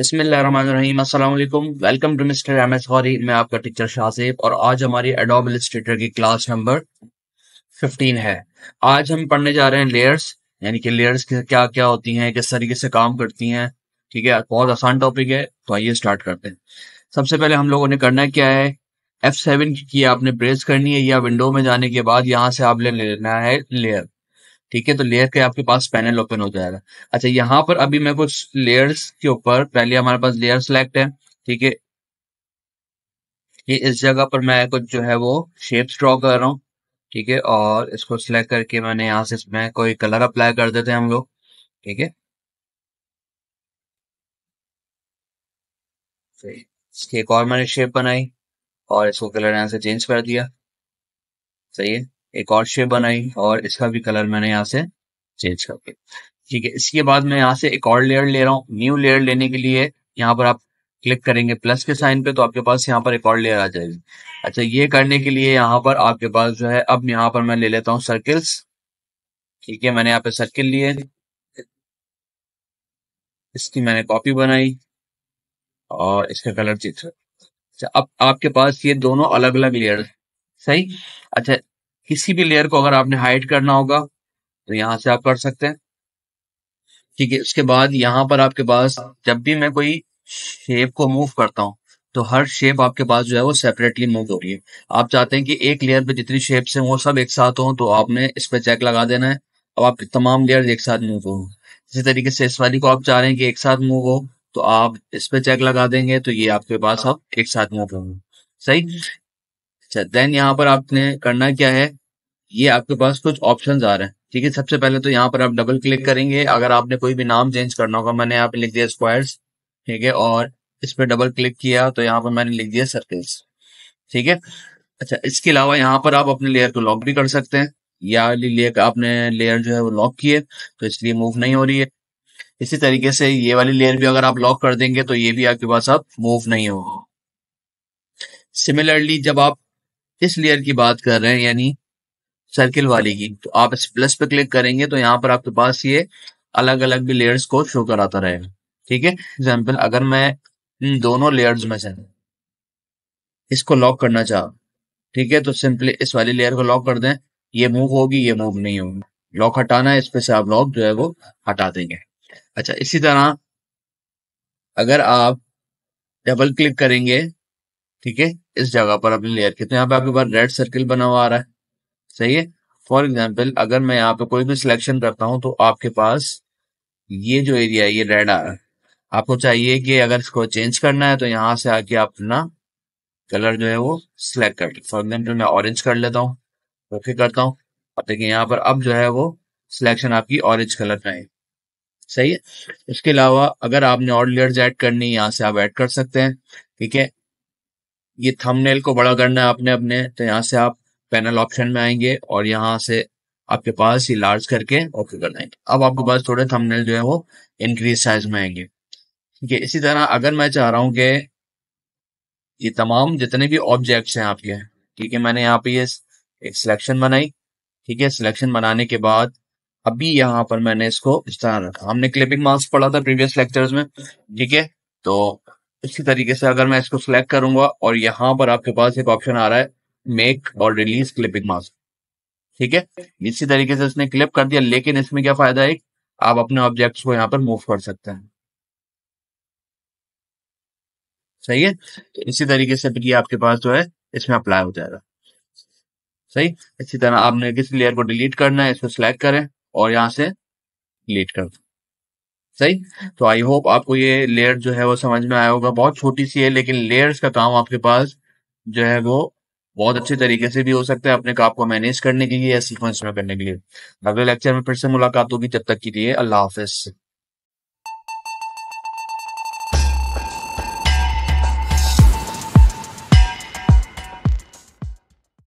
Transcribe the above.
बसमिलकुम welcome to mister M S हॉरी मैं आपका टीचर शाहिब और आज हमारी एडोब की क्लास नंबर 15 है आज हम पढ़ने जा रहे हैं लेयर्स यानी कि लेयर्स क्या क्या होती हैं किस तरीके से काम करती हैं ठीक है बहुत आसान टॉपिक है तो आइए स्टार्ट करते हैं सबसे पहले हम लोगों ने करना क्या है एफ सेवन की आपने प्रेस करनी है या विंडो में जाने के बाद यहाँ से आपने लेना है लेयर ठीक है तो लेयर के आपके पास पैनल ओपन हो जाएगा अच्छा यहाँ पर अभी मैं कुछ लेयर्स के ऊपर पहले हमारे पास लेयर सेलेक्ट है ठीक है ये इस जगह पर मैं कुछ जो है वो शेप्स ड्रॉ कर रहा हूँ ठीक है और इसको सिलेक्ट करके मैंने यहाँ से इसमें कोई कलर अप्लाई कर देते हैं हम लोग ठीक है एक और मैंने शेप बनाई और इसको कलर यहाँ से चेंज कर दिया सही है एक और शेप बनाई और इसका भी कलर मैंने यहाँ से चेंज कर दिया ठीक है इसके बाद मैं यहाँ से एक और लेयर ले रहा हूँ न्यू लेयर लेने के लिए यहाँ पर आप क्लिक करेंगे प्लस के साइन पे तो आपके पास यहाँ पर एक और लेयर आ जाएगी अच्छा ये करने के लिए यहाँ पर आपके पास जो है अब यहाँ पर मैं ले लेता हूँ सर्किल्स ठीक है मैंने यहाँ पे सर्किल लिए इसकी मैंने कॉपी बनाई और इसका कलर चित्र अच्छा अब आपके पास ये दोनों अलग अलग लेयर सही अच्छा किसी भी लेयर को अगर आपने हाइड करना होगा तो यहां से आप कर सकते हैं ठीक है उसके बाद यहां पर आपके पास जब भी मैं कोई शेप को मूव करता हूं तो हर शेप आपके पास जो है वो सेपरेटली मूव हो रही है आप चाहते हैं कि एक लेयर पे जितनी शेप्स हैं वो सब एक साथ हों तो आपने इस पर चेक लगा देना है अब आप तमाम लेयर एक साथ मूव हो इसी तरीके से इस वाली को आप चाह रहे हैं कि एक साथ मूव हो तो आप इस पर चेक लगा देंगे तो ये आपके पास अब आप एक साथ मूव होंगे सही अच्छा देन यहाँ पर आपने करना क्या है ये आपके पास कुछ ऑप्शन आ रहे हैं ठीक है सबसे पहले तो यहाँ पर आप डबल क्लिक करेंगे अगर आपने कोई भी नाम चेंज करना होगा मैंने यहाँ पे लिख दिया स्क्वायर्स ठीक है और इस पर डबल क्लिक किया तो यहाँ पर मैंने लिख दिया सर्किल्स ठीक है अच्छा इसके अलावा यहाँ पर आप अपने लेयर को लॉक भी कर सकते हैं या लेयर आपने लेयर जो है वो लॉक किए तो इसलिए मूव नहीं हो रही है इसी तरीके से ये वाली लेयर भी अगर आप लॉक कर देंगे तो ये भी आपके पास अब मूव नहीं होगा सिमिलरली जब आप इस लेयर की बात कर रहे हैं यानी सर्किल वाली की तो आप इस प्लस पे क्लिक करेंगे तो यहाँ पर आपके पास ये अलग अलग भी लेयर्स को शो कराता रहेगा ठीक है एग्जाम्पल अगर मैं इन दोनों लेयर्स में से इसको लॉक करना चाह ठीक है तो सिंपली इस वाली लेयर को लॉक कर दें ये मूव होगी ये मूव नहीं होगी लॉक हटाना है इस पे से आप लॉक जो है वो हटा देंगे अच्छा इसी तरह अगर आप डबल क्लिक करेंगे ठीक है इस जगह पर अपनी लेयर कितने यहाँ पे आपके पास रेड सर्किल बना हुआ आ रहा है सही है फॉर एग्जाम्पल अगर मैं यहाँ पे कोई भी सिलेक्शन करता हूँ तो आपके पास ये जो एरिया है ये रेड आ रहा है आपको चाहिए कि अगर इसको चेंज करना है तो यहाँ से आके आप अपना कलर जो है वो सिलेक्ट कर फॉर एग्जाम्पल मैं ऑरेंज कर लेता हूँ ओके करता हूँ और देखिए यहाँ पर अब जो है वो सिलेक्शन आपकी ऑरेंज कलर का है सही है इसके अलावा अगर आपने और लेयर्स ऐड करनी है यहाँ से आप ऐड कर सकते हैं ठीक है ये थंबनेल को बड़ा करना है आपने अपने तो यहाँ से आप पैनल ऑप्शन में आएंगे और यहाँ से आपके पास ये लार्ज करके ओके कर देंगे अब आपके पास थोड़े थंबनेल जो है वो इंक्रीज साइज में आएंगे ठीक है इसी तरह अगर मैं चाह रहा हूँ कि ये तमाम जितने भी ऑब्जेक्ट्स हैं आपके ठीक है मैंने यहाँ पे ये एक सिलेक्शन बनाई ठीक है सिलेक्शन बनाने के बाद अभी यहाँ पर मैंने इसको इस तरह रखा हमने क्लिपिंग मार्क्स पढ़ा था प्रीवियस लेक्चर्स में ठीक है तो इसी तरीके से अगर मैं इसको सिलेक्ट करूंगा और यहाँ पर आपके पास एक ऑप्शन आ रहा है मेक और रिलीज क्लिपिंग मास्क ठीक है इसी तरीके से इसने क्लिप कर दिया लेकिन इसमें क्या फायदा है आप अपने ऑब्जेक्ट्स को यहाँ पर मूव कर सकते हैं सही है तो इसी तरीके से भी आपके पास जो है इसमें अप्लाई हो जाएगा सही इसी तरह आपने किसी लेयर को डिलीट करना है इसको सिलेक्ट करें और यहाँ से डिलीट कर दें सही तो आई होप आपको ये लेयर जो है वो समझ में आया होगा बहुत छोटी सी है लेकिन लेयर्स का काम आपके पास जो है वो बहुत अच्छे तरीके से भी हो सकता है अपने काम को मैनेज करने के लिए या सीक्वेंस में करने के लिए अगले लेक्चर में फिर से मुलाकात होगी तब तक के लिए अल्लाह हाफिज